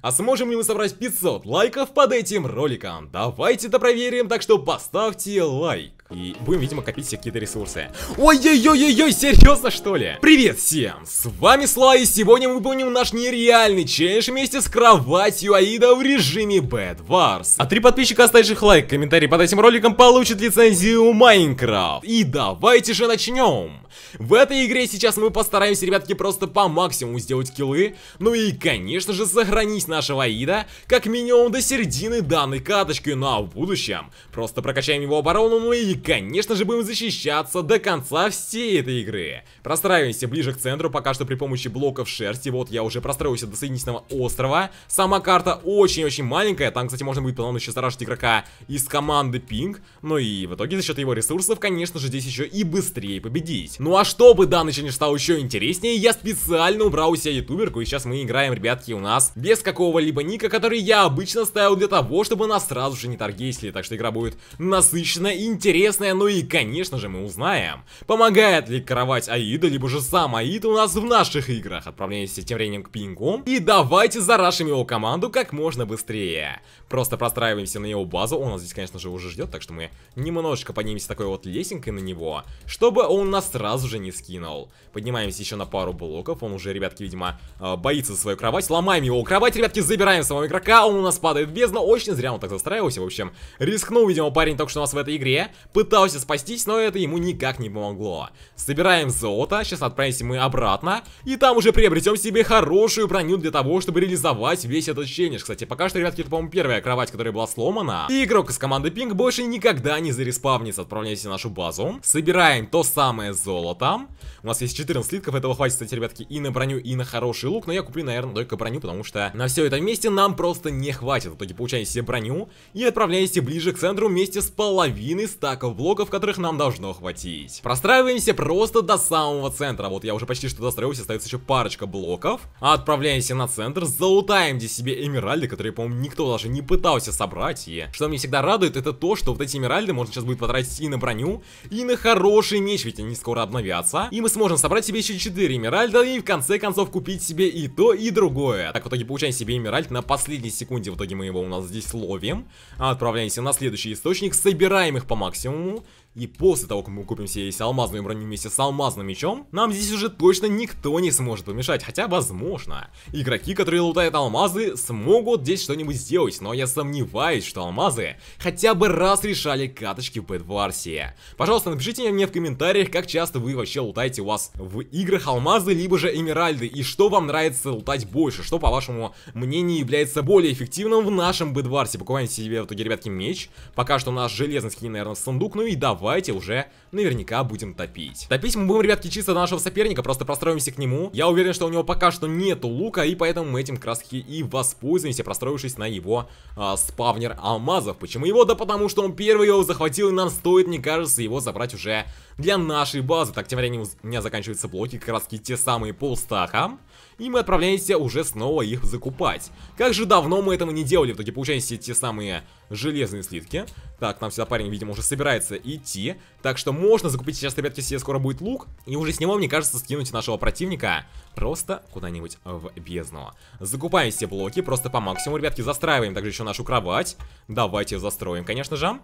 А сможем ли мы собрать 500 лайков под этим роликом? Давайте это проверим, так что поставьте лайк. И будем, видимо, копить все какие-то ресурсы. Ой-ой-ой-ой, серьезно, что ли? Привет всем! С вами Слай, и сегодня мы выполним наш нереальный челлендж вместе с кроватью Аида в режиме Bad Wars. А три подписчика, оставивших лайк, комментарий под этим роликом получат лицензию Майнкрафт. И давайте же начнем! В этой игре сейчас мы постараемся, ребятки, просто по максимуму сделать киллы. Ну и, конечно же, сохранить нашего Аида, как минимум до середины данной каточки. Ну а в будущем просто прокачаем его оборону, ну и конечно же, будем защищаться до конца всей этой игры. Простраиваемся ближе к центру, пока что при помощи блоков шерсти. Вот я уже простроился до соединительного острова. Сама карта очень-очень маленькая. Там, кстати, можно будет по еще заражить игрока из команды Пинг. Ну и в итоге за счет его ресурсов, конечно же, здесь еще и быстрее победить. Ну а чтобы данный челлендж стал еще интереснее, я специально убрал у себя ютуберку. И сейчас мы играем, ребятки, у нас без какого-либо ника, который я обычно ставил для того, чтобы нас сразу же не таргетили. Так что игра будет насыщенная, интересная интересное, ну и, конечно же, мы узнаем, помогает ли кровать Аида, либо же сам Аида у нас в наших играх. Отправляемся тем временем к пингу, и давайте зарашим его команду как можно быстрее. Просто простраиваемся на его базу, он нас здесь, конечно же, уже ждет, так что мы немножечко поднимемся такой вот лесенкой на него, чтобы он нас сразу же не скинул. Поднимаемся еще на пару блоков, он уже, ребятки, видимо, э, боится свою кровать, ломаем его кровать, ребятки, забираем самого игрока, он у нас падает в бездну, очень зря он так застраивался, в общем, рискнул, видимо, парень только что у нас в этой игре, пытался спастись, но это ему никак не помогло. Собираем золото, сейчас отправимся мы обратно, и там уже приобретем себе хорошую броню для того, чтобы реализовать весь этот челлендж. Кстати, пока что, ребятки, это, по-моему, первая кровать, которая была сломана. И игрок из команды Пинг больше никогда не зареспавнится. Отправляемся на нашу базу, собираем то самое золото. У нас есть 14 слитков, этого хватит, кстати, ребятки, и на броню, и на хороший лук, но я куплю, наверное, только броню, потому что на все это вместе нам просто не хватит. В итоге получаем себе броню и отправляемся ближе к центру вместе с половиной стака десятков блоков, которых нам должно хватить. Простраиваемся просто до самого центра. Вот я уже почти что достроился, остается еще парочка блоков. Отправляемся на центр, залутаем здесь себе эмеральды, которые, по-моему, никто даже не пытался собрать. И что меня всегда радует, это то, что вот эти эмеральды можно сейчас будет потратить и на броню, и на хороший меч, ведь они скоро обновятся. И мы сможем собрать себе еще 4 эмеральда и в конце концов купить себе и то, и другое. Так в итоге получаем себе эмеральд на последней секунде, в итоге мы его у нас здесь ловим. Отправляемся на следующий источник, собираем их по максимуму 嗯。И после того, как мы купим себе есть алмазную броню вместе с алмазным мечом, нам здесь уже точно никто не сможет помешать, хотя возможно. Игроки, которые лутают алмазы, смогут здесь что-нибудь сделать, но я сомневаюсь, что алмазы хотя бы раз решали каточки в Бэтварсе. Пожалуйста, напишите мне в комментариях, как часто вы вообще лутаете у вас в играх алмазы, либо же эмиральды, и что вам нравится лутать больше, что, по вашему мнению, является более эффективным в нашем Бэтварсе. Покупаем себе в итоге, ребятки, меч, пока что у нас железный скин, наверное, сундук, ну и давай давайте уже наверняка будем топить. Топить мы будем, ребятки, чисто нашего соперника, просто простроимся к нему. Я уверен, что у него пока что нету лука, и поэтому мы этим краски и воспользуемся, простроившись на его а, спавнер алмазов. Почему его? Да потому что он первый его захватил, и нам стоит, мне кажется, его забрать уже для нашей базы. Так, тем временем у меня заканчиваются блоки, краски, те самые полстаха и мы отправляемся уже снова их закупать. Как же давно мы этого не делали, в итоге получаемся те самые железные слитки. Так, нам сюда парень, видимо, уже собирается идти, так что можно закупить сейчас, ребятки, себе скоро будет лук, и уже с него, мне кажется, скинуть нашего противника просто куда-нибудь в бездну. Закупаем все блоки, просто по максимуму, ребятки, застраиваем также еще нашу кровать. Давайте застроим, конечно же.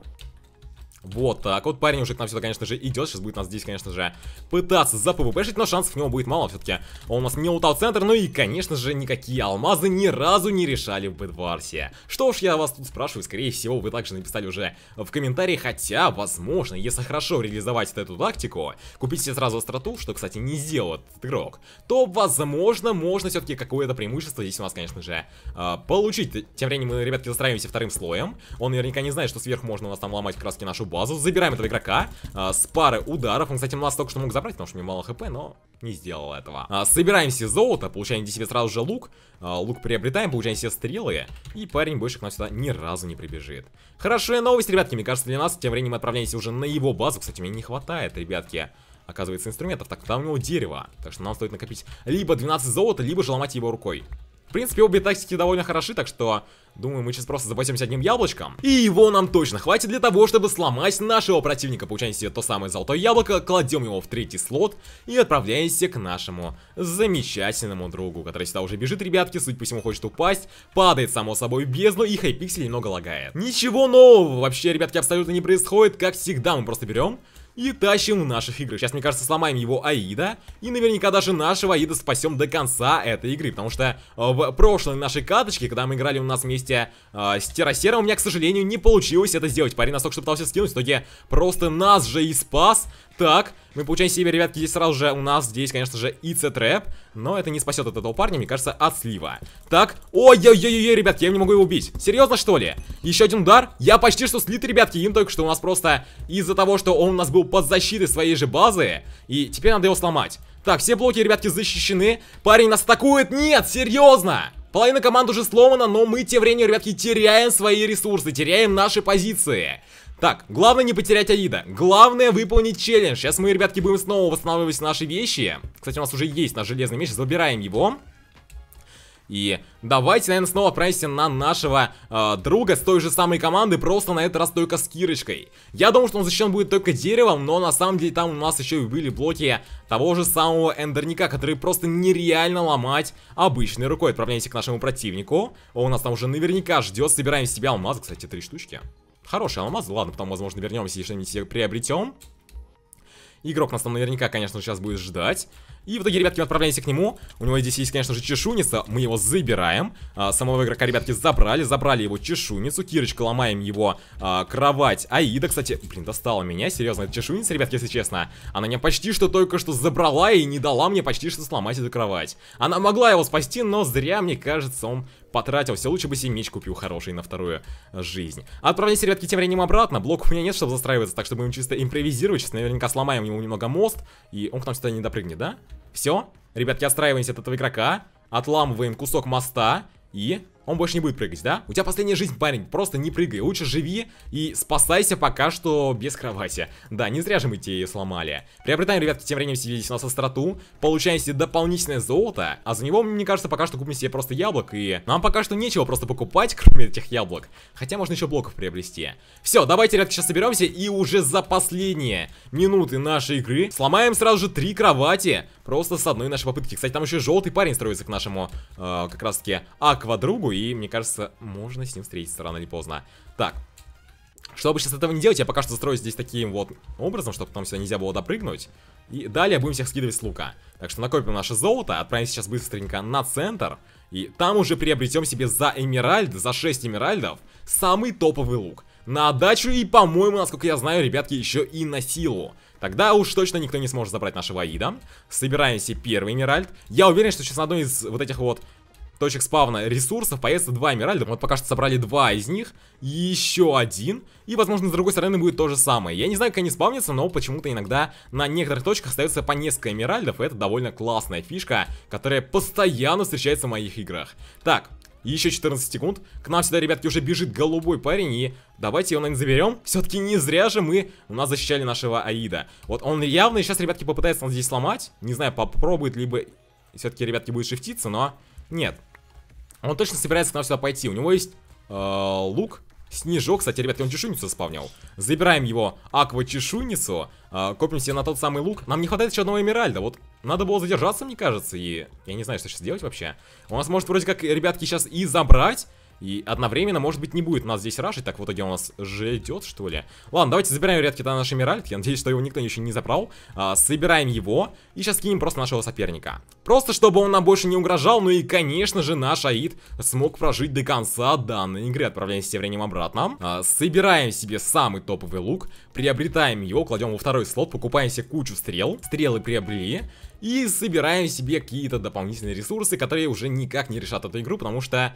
Вот так вот, парень уже к нам сюда, конечно же, идет. Сейчас будет нас здесь, конечно же, пытаться запвпшить, но шансов у него будет мало все-таки. Он у нас не лутал центр, ну и, конечно же, никакие алмазы ни разу не решали в Бэдварсе. Что уж я вас тут спрашиваю, скорее всего, вы также написали уже в комментарии, хотя, возможно, если хорошо реализовать эту тактику, купить себе сразу остроту, что, кстати, не сделал этот игрок, то, возможно, можно все-таки какое-то преимущество здесь у нас, конечно же, а, получить. Тем временем мы, ребятки, застраиваемся вторым слоем. Он наверняка не знает, что сверху можно у нас там ломать краски нашу базу, забираем этого игрока а, с пары ударов. Он, кстати, у нас только что мог забрать, потому что у меня мало хп, но не сделал этого. А, собираем все золото, получаем себе сразу же лук. А, лук приобретаем, получаем все стрелы. И парень больше к нам сюда ни разу не прибежит. Хорошая новость, ребятки, мне кажется, для нас. Тем временем мы отправляемся уже на его базу. Кстати, мне не хватает, ребятки оказывается, инструментов. Так, там у него дерево. Так что нам стоит накопить либо 12 золота, либо же ломать его рукой. В принципе, обе тактики довольно хороши, так что... Думаю, мы сейчас просто запасемся одним яблочком. И его нам точно хватит для того, чтобы сломать нашего противника. Получаем себе то самое золотое яблоко, кладем его в третий слот и отправляемся к нашему замечательному другу, который сюда уже бежит, ребятки, суть по всему хочет упасть, падает само собой в бездну и хайпиксель немного лагает. Ничего нового вообще, ребятки, абсолютно не происходит, как всегда мы просто берем и тащим наших игры. Сейчас, мне кажется, сломаем его Аида, и наверняка даже нашего Аида спасем до конца этой игры, потому что э, в прошлой нашей каточке, когда мы играли у нас вместе э, с Террасером, у меня, к сожалению, не получилось это сделать. Парень настолько, что пытался скинуть, в итоге просто нас же и спас. Так, мы получаем себе, ребятки, здесь сразу же у нас здесь, конечно же, и трэп Но это не спасет от этого парня, мне кажется, от слива Так, ой-ой-ой-ой, ребятки, я не могу его убить Серьезно, что ли? Еще один удар Я почти что слит, ребятки, им только что у нас просто Из-за того, что он у нас был под защитой своей же базы И теперь надо его сломать Так, все блоки, ребятки, защищены Парень нас атакует, нет, серьезно Половина команд уже сломана, но мы тем временем, ребятки, теряем свои ресурсы, теряем наши позиции. Так, главное не потерять Аида. Главное выполнить челлендж. Сейчас мы, ребятки, будем снова восстанавливать наши вещи. Кстати, у нас уже есть наш железный меч. Забираем его. И давайте, наверное, снова отправимся на нашего э, друга с той же самой команды, просто на этот раз только с Кирочкой. Я думал, что он защищен будет только деревом, но на самом деле там у нас еще и были блоки того же самого эндерника, которые просто нереально ломать обычной рукой. Отправляемся к нашему противнику. Он у нас там уже наверняка ждет, собираем с себя алмазы, кстати, три штучки. Хороший алмаз, ладно, потом, возможно, вернемся и что-нибудь себе приобретем. Игрок нас там наверняка, конечно, сейчас будет ждать. И в итоге, ребятки, мы отправляемся к нему. У него здесь есть, конечно же, чешуница. Мы его забираем. А, самого игрока, ребятки, забрали. Забрали его чешуницу. Кирочка, ломаем его а, кровать. Аида, кстати, блин, достала меня. Серьезно, эта чешуница, ребятки, если честно. Она меня почти что только что забрала и не дала мне почти что сломать эту кровать. Она могла его спасти, но зря, мне кажется, он потратился. Лучше бы семечку купил хороший на вторую жизнь. А отправлять ребятки, тем временем обратно. блок у меня нет, чтобы застраиваться, так что будем чисто импровизировать. Сейчас наверняка сломаем ему немного мост, и он к нам сюда не допрыгнет, да? Все. Ребятки, отстраиваемся от этого игрока. Отламываем кусок моста и он больше не будет прыгать, да? У тебя последняя жизнь, парень, просто не прыгай, лучше живи и спасайся пока что без кровати. Да, не зря же мы тебе ее сломали. Приобретаем, ребятки, тем временем себе здесь у нас остроту, получаем себе дополнительное золото, а за него, мне кажется, пока что купим себе просто яблок, и нам пока что нечего просто покупать, кроме этих яблок. Хотя можно еще блоков приобрести. Все, давайте, ребятки, сейчас соберемся и уже за последние минуты нашей игры сломаем сразу же три кровати, просто с одной нашей попытки. Кстати, там еще желтый парень строится к нашему, э, как раз таки, аквадругу, и мне кажется, можно с ним встретиться рано или поздно. Так, чтобы сейчас этого не делать, я пока что застрою здесь таким вот образом, чтобы потом сюда нельзя было допрыгнуть. И далее будем всех скидывать с лука. Так что накопим наше золото, отправимся сейчас быстренько на центр. И там уже приобретем себе за эмеральд, за 6 эмеральдов, самый топовый лук. На отдачу и, по-моему, насколько я знаю, ребятки, еще и на силу. Тогда уж точно никто не сможет забрать нашего Аида. Собираемся первый Эмеральд. Я уверен, что сейчас на одной из вот этих вот точек спавна ресурсов появится два эмеральда. Вот пока что собрали два из них, еще один. И, возможно, с другой стороны будет то же самое. Я не знаю, как они спавнятся, но почему-то иногда на некоторых точках остается по несколько эмеральдов. И это довольно классная фишка, которая постоянно встречается в моих играх. Так, еще 14 секунд. К нам сюда, ребятки, уже бежит голубой парень. И давайте его, наверное, заберем. Все-таки не зря же мы у нас защищали нашего Аида. Вот он явно сейчас, ребятки, попытается нас здесь сломать. Не знаю, попробует, либо все-таки, ребятки, будет шифтиться, но... Нет. Он точно собирается к нам сюда пойти. У него есть э, лук, снежок. Кстати, ребят, он чешуницу спавнил. Забираем его аква чешуницу, Э, копим себе на тот самый лук. Нам не хватает еще одного эмеральда. Вот надо было задержаться, мне кажется. И я не знаю, что сейчас делать вообще. У нас может вроде как, ребятки, сейчас и забрать и одновременно, может быть, не будет нас здесь рашить. Так, в итоге у нас ждет что ли? Ладно, давайте забираем редкий на наш Эмиральд. Я надеюсь, что его никто еще не забрал. А, собираем его. И сейчас кинем просто нашего соперника. Просто, чтобы он нам больше не угрожал. Ну и, конечно же, наш Аид смог прожить до конца данной игры. Отправляемся тем временем обратно. А, собираем себе самый топовый лук. Приобретаем его, кладем во второй слот. Покупаем себе кучу стрел. Стрелы приобрели. И собираем себе какие-то дополнительные ресурсы, которые уже никак не решат эту игру, потому что...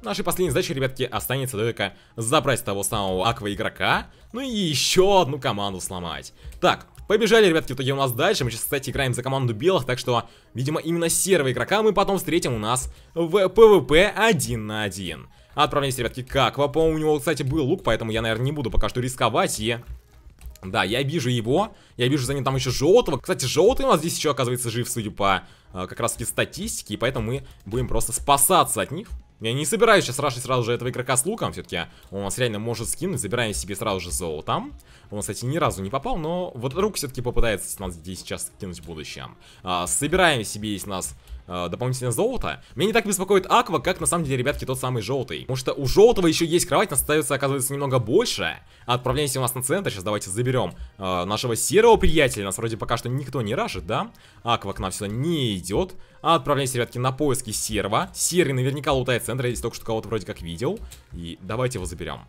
Нашей последней задачей, ребятки, останется только забрать того самого аква-игрока, ну и еще одну команду сломать. Так, побежали, ребятки, в итоге у нас дальше. Мы сейчас, кстати, играем за команду белых, так что, видимо, именно серого игрока мы потом встретим у нас в ПВП 1 на 1. Отправляемся, ребятки, к аква. По-моему, у него, кстати, был лук, поэтому я, наверное, не буду пока что рисковать и... Да, я вижу его, я вижу за ним там еще желтого. Кстати, желтый у нас здесь еще оказывается жив, судя по э, как раз таки статистике, и поэтому мы будем просто спасаться от них. Я не собираюсь сейчас рашить сразу же этого игрока с луком, все-таки он нас реально может скинуть, забирая себе сразу же золотом. Он, кстати, ни разу не попал, но вот рук все-таки попытается нас здесь сейчас кинуть в будущем. А, собираем себе здесь нас э, дополнительное золото. Меня не так беспокоит Аква, как на самом деле, ребятки, тот самый желтый. Потому что у желтого еще есть кровать, нас остается, оказывается, немного больше. Отправляемся у нас на центр, сейчас давайте заберем э, нашего серого приятеля. Нас вроде пока что никто не рашит, да? Аква к нам сюда не идет. Отправляемся, ребятки, на поиски серого. Серый наверняка лутает центр, я здесь только что кого-то вроде как видел. И давайте его заберем.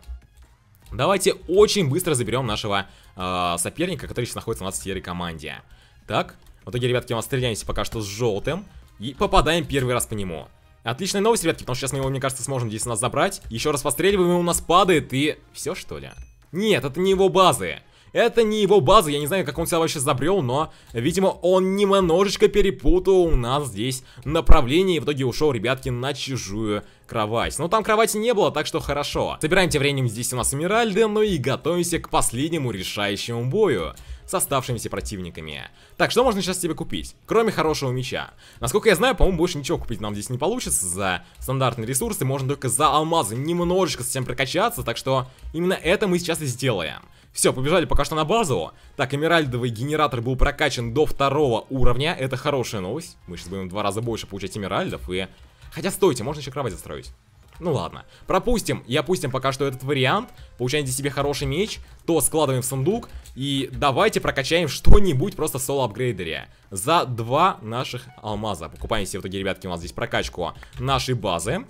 Давайте очень быстро заберем нашего э, соперника, который сейчас находится у нас в серой команде. Так, в итоге, ребятки, мы стреляемся пока что с желтым. И попадаем первый раз по нему. Отличная новость, ребятки, потому что сейчас мы его, мне кажется, сможем здесь у нас забрать. Еще раз постреливаем, и у нас падает, и... Все, что ли? Нет, это не его базы. Это не его база, я не знаю, как он себя вообще забрел, но, видимо, он немножечко перепутал у нас здесь направление и в итоге ушел, ребятки, на чужую кровать. Но там кровати не было, так что хорошо. Собираем тем временем здесь у нас Эмиральды, ну и готовимся к последнему решающему бою с оставшимися противниками. Так, что можно сейчас тебе купить? Кроме хорошего меча. Насколько я знаю, по-моему, больше ничего купить нам здесь не получится за стандартные ресурсы. Можно только за алмазы немножечко совсем прокачаться, так что именно это мы сейчас и сделаем. Все, побежали пока что на базу. Так, эмеральдовый генератор был прокачан до второго уровня. Это хорошая новость. Мы сейчас будем в два раза больше получать эмеральдов и... Хотя, стойте, можно еще кровать застроить. Ну ладно. Пропустим. И опустим пока что этот вариант. Получаете себе хороший меч. То складываем в сундук. И давайте прокачаем что-нибудь просто в соло-апгрейдере. За два наших алмаза. Покупаем себе в итоге, ребятки, у нас здесь прокачку нашей базы.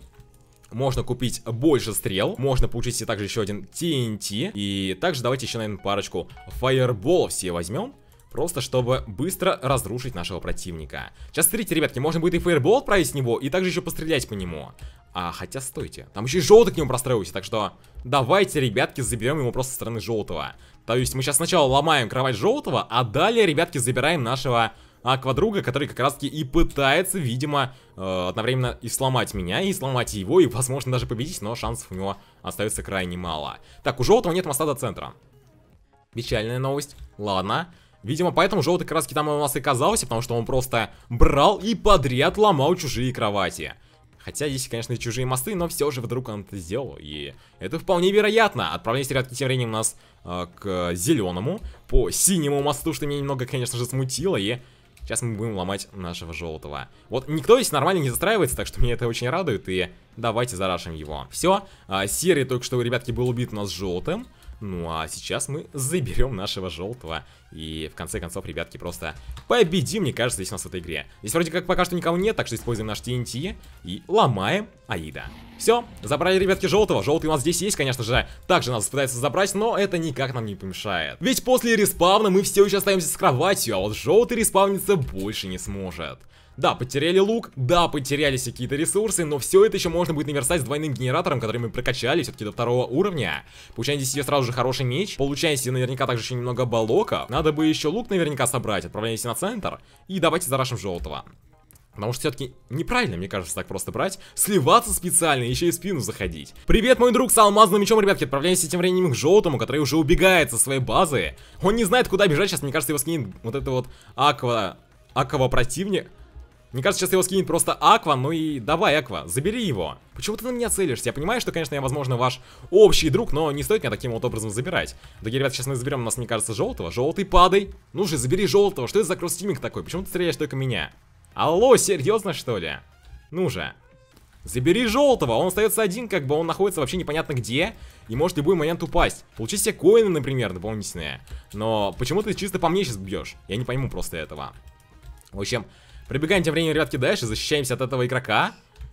Можно купить больше стрел. Можно получить себе также еще один TNT. И также давайте еще, наверное, парочку фаерболов все возьмем. Просто чтобы быстро разрушить нашего противника. Сейчас, смотрите, ребятки, можно будет и фаербол отправить с него, и также еще пострелять по нему. А, хотя стойте. Там еще и желтый к нему простроился, так что давайте, ребятки, заберем его просто со стороны желтого. То есть мы сейчас сначала ломаем кровать желтого, а далее, ребятки, забираем нашего аквадруга, который как раз-таки и пытается, видимо, э, одновременно и сломать меня, и сломать его, и, возможно, даже победить, но шансов у него остается крайне мало. Так, у желтого нет моста до центра. Печальная новость. Ладно. Видимо, поэтому желтый краски там у нас и казался, потому что он просто брал и подряд ломал чужие кровати. Хотя здесь, конечно, и чужие мосты, но все же вдруг он это сделал. И это вполне вероятно. Отправление ребятки, тем временем у нас э, к зеленому, по синему мосту, что меня немного, конечно же, смутило. И Сейчас мы будем ломать нашего желтого. Вот никто здесь нормально не застраивается, так что меня это очень радует. И давайте зарашим его. Все, а, серый только что, у ребятки, был убит у нас желтым. Ну а сейчас мы заберем нашего желтого. И в конце концов, ребятки, просто победим, мне кажется, здесь у нас в этой игре. Здесь вроде как пока что никого нет, так что используем наш TNT и ломаем Аида. Все, забрали, ребятки, желтого. Желтый у нас здесь есть, конечно же. Также нас пытаются забрать, но это никак нам не помешает. Ведь после респавна мы все еще остаемся с кроватью, а вот желтый респавниться больше не сможет. Да, потеряли лук, да, потерялись какие-то ресурсы, но все это еще можно будет наверстать с двойным генератором, который мы прокачали все-таки до второго уровня. Получаете себе сразу же хороший меч, получаете наверняка также еще немного балоков. Надо бы еще лук наверняка собрать, отправляйтесь на центр и давайте зарашим желтого. Потому что все-таки неправильно, мне кажется, так просто брать. Сливаться специально, еще и в спину заходить. Привет, мой друг с алмазным мечом, ребятки. Отправляемся тем временем к желтому, который уже убегает со своей базы. Он не знает, куда бежать. Сейчас, мне кажется, его скинет вот это вот аква... Аква противник. Мне кажется, сейчас его скинет просто Аква, ну и давай, Аква, забери его. Почему ты на меня целишься? Я понимаю, что, конечно, я, возможно, ваш общий друг, но не стоит меня таким вот образом забирать. Такие, ребят, сейчас мы заберем, у нас, мне кажется, желтого. Желтый, падай. Ну же, забери желтого. Что это за кросс-тиминг такой? Почему ты стреляешь только меня? Алло, серьезно, что ли? Ну же. Забери желтого, он остается один, как бы он находится вообще непонятно где И может любой момент упасть Получи себе коины, например, дополнительные Но почему ты чисто по мне сейчас бьешь? Я не пойму просто этого В общем, Пробегаем тем временем, ребятки, дальше, защищаемся от этого игрока.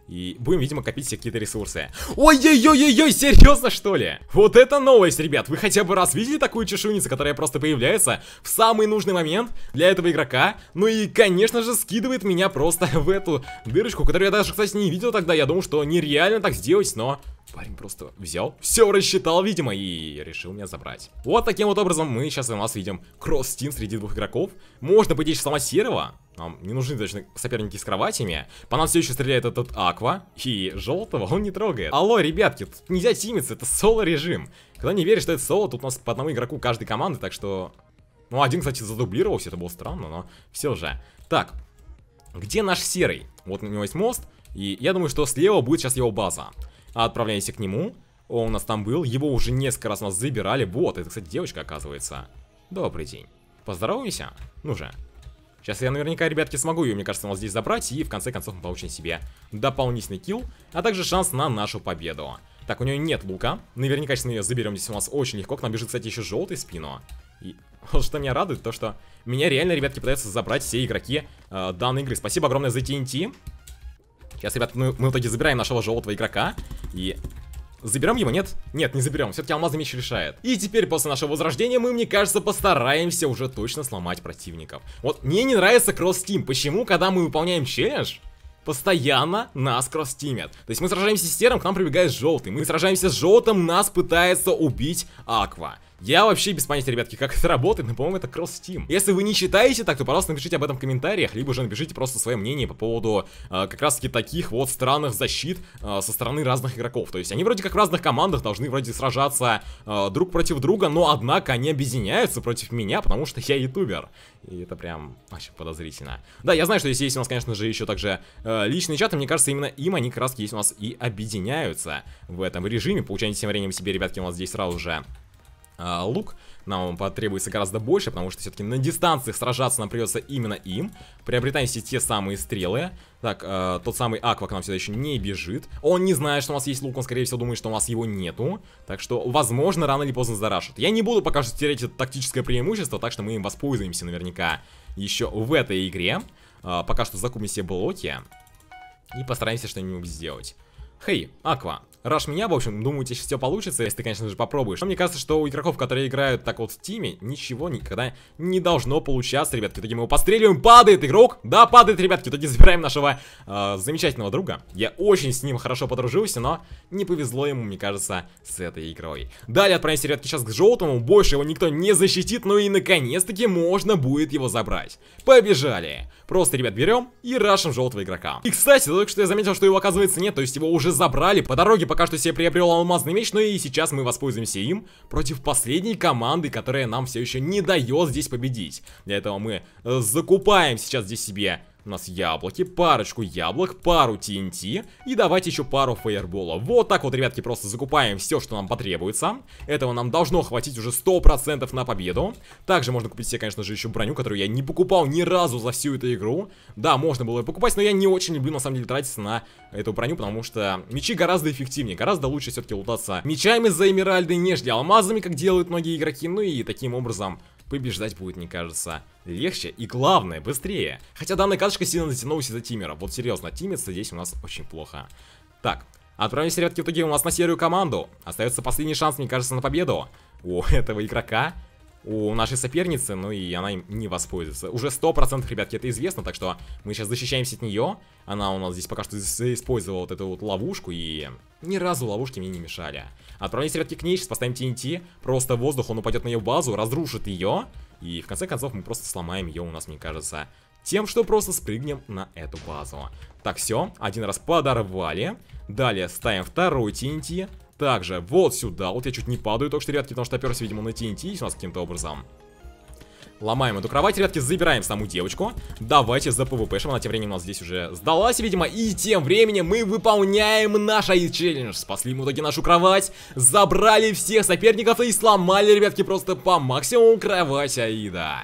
И будем, видимо, копить себе какие-то ресурсы. Ой-ой-ой-ой-ой, серьезно, что ли? Вот это новость, ребят. Вы хотя бы раз видели такую чешуницу, которая просто появляется в самый нужный момент для этого игрока? Ну и, конечно же, скидывает меня просто в эту дырочку, которую я даже, кстати, не видел тогда. Я думал, что нереально так сделать, но парень просто взял, все рассчитал, видимо, и решил меня забрать. Вот таким вот образом мы сейчас у нас видим кросс-тим среди двух игроков. Можно пойти еще сама серого, нам не нужны точно соперники с кроватями. По нам все еще стреляет этот Аква. И желтого он не трогает. Алло, ребятки, тут нельзя тимиться, это соло-режим. Когда не веришь, что это соло, тут у нас по одному игроку каждой команды, так что... Ну, один, кстати, задублировался, это было странно, но все же. Так, где наш серый? Вот у него есть мост, и я думаю, что слева будет сейчас его база. А Отправляйся к нему. Он у нас там был, его уже несколько раз нас забирали. Вот, это, кстати, девочка оказывается. Добрый день. Поздороваемся. Ну же. Сейчас я наверняка, ребятки, смогу ее, мне кажется, вот здесь забрать. И в конце концов мы получим себе дополнительный килл, а также шанс на нашу победу. Так, у нее нет лука. Наверняка сейчас мы ее заберем здесь у нас очень легко. К нам бежит, кстати, еще желтый спину. И вот что меня радует, то что меня реально, ребятки, пытаются забрать все игроки э, данной игры. Спасибо огромное за TNT. Сейчас, ребят, мы, ну, мы в итоге забираем нашего желтого игрока. И Заберем его, нет? Нет, не заберем, все-таки алмазный меч решает. И теперь после нашего возрождения мы, мне кажется, постараемся уже точно сломать противников. Вот мне не нравится кросс-тим, почему, когда мы выполняем челлендж, постоянно нас кросс-тимят. То есть мы сражаемся с серым, к нам прибегает желтый, мы сражаемся с желтым, нас пытается убить Аква. Я вообще без понятия, ребятки, как это работает, но, по-моему, это кросс Steam. Если вы не считаете так, то, пожалуйста, напишите об этом в комментариях, либо же напишите просто свое мнение по поводу э, как раз-таки таких вот странных защит э, со стороны разных игроков. То есть они вроде как в разных командах должны вроде сражаться э, друг против друга, но, однако, они объединяются против меня, потому что я ютубер. И это прям очень подозрительно. Да, я знаю, что здесь есть у нас, конечно же, еще также э, личные чаты, мне кажется, именно им они как раз есть у нас и объединяются в этом режиме. Получаете тем временем себе, ребятки, у нас здесь сразу же а, лук. Нам потребуется гораздо больше, потому что все-таки на дистанциях сражаться нам придется именно им. Приобретаем все те самые стрелы. Так, э, тот самый Аква к нам сюда еще не бежит. Он не знает, что у нас есть лук, он, скорее всего, думает, что у нас его нету. Так что, возможно, рано или поздно зарашат. Я не буду пока что терять это тактическое преимущество, так что мы им воспользуемся наверняка еще в этой игре. Э, пока что закупим все блоки и постараемся что-нибудь сделать. Хей, Аква, Раш меня, в общем, думаете, сейчас все получится, если ты, конечно же, попробуешь. Но мне кажется, что у игроков, которые играют так вот в тиме, ничего никогда не должно получаться, ребятки. Итоге мы его постреливаем, падает игрок, да, падает, ребятки. Итоге забираем нашего э, замечательного друга. Я очень с ним хорошо подружился, но не повезло ему, мне кажется, с этой игрой. Далее отправимся, ребятки, сейчас к желтому, больше его никто не защитит, ну и наконец-таки можно будет его забрать. Побежали. Просто, ребят, берем и рашим желтого игрока. И, кстати, только что я заметил, что его, оказывается, нет, то есть его уже забрали по дороге, по пока что себе приобрел алмазный меч, но и сейчас мы воспользуемся им против последней команды, которая нам все еще не дает здесь победить. Для этого мы э, закупаем сейчас здесь себе у нас яблоки, парочку яблок, пару ТНТ и давайте еще пару фаербола. Вот так вот, ребятки, просто закупаем все, что нам потребуется. Этого нам должно хватить уже 100% на победу. Также можно купить себе, конечно же, еще броню, которую я не покупал ни разу за всю эту игру. Да, можно было ее покупать, но я не очень люблю, на самом деле, тратиться на эту броню, потому что мечи гораздо эффективнее, гораздо лучше все-таки лутаться мечами за эмеральды, нежели алмазами, как делают многие игроки. Ну и таким образом побеждать будет, мне кажется, легче и, главное, быстрее. Хотя данная карточка сильно затянулась из-за тиммера. Вот серьезно, тимится здесь у нас очень плохо. Так, отправимся ребятки в итоге у нас на серую команду. Остается последний шанс, мне кажется, на победу. У этого игрока у нашей соперницы, ну и она им не воспользуется. Уже 100%, ребятки, это известно, так что мы сейчас защищаемся от нее. Она у нас здесь пока что использовала вот эту вот ловушку, и ни разу ловушки мне не мешали. Отправляйтесь, ребятки, к ней, сейчас поставим TNT, просто воздух, он упадет на ее базу, разрушит ее, и в конце концов мы просто сломаем ее у нас, мне кажется, тем, что просто спрыгнем на эту базу. Так, все, один раз подорвали, далее ставим второй TNT, также вот сюда. Вот я чуть не падаю только что, ребятки, потому что оперся, видимо, на TNT у нас каким-то образом. Ломаем эту кровать, ребятки, забираем саму девочку. Давайте за ПВПшем, она тем временем у нас здесь уже сдалась, видимо. И тем временем мы выполняем наш челлендж Спасли мы в итоге нашу кровать, забрали всех соперников и сломали, ребятки, просто по максимуму кровать Аида.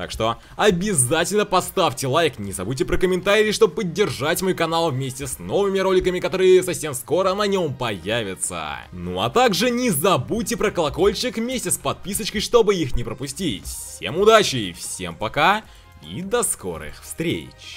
Так что обязательно поставьте лайк, не забудьте про комментарии, чтобы поддержать мой канал вместе с новыми роликами, которые совсем скоро на нем появятся. Ну а также не забудьте про колокольчик вместе с подписочкой, чтобы их не пропустить. Всем удачи, всем пока и до скорых встреч!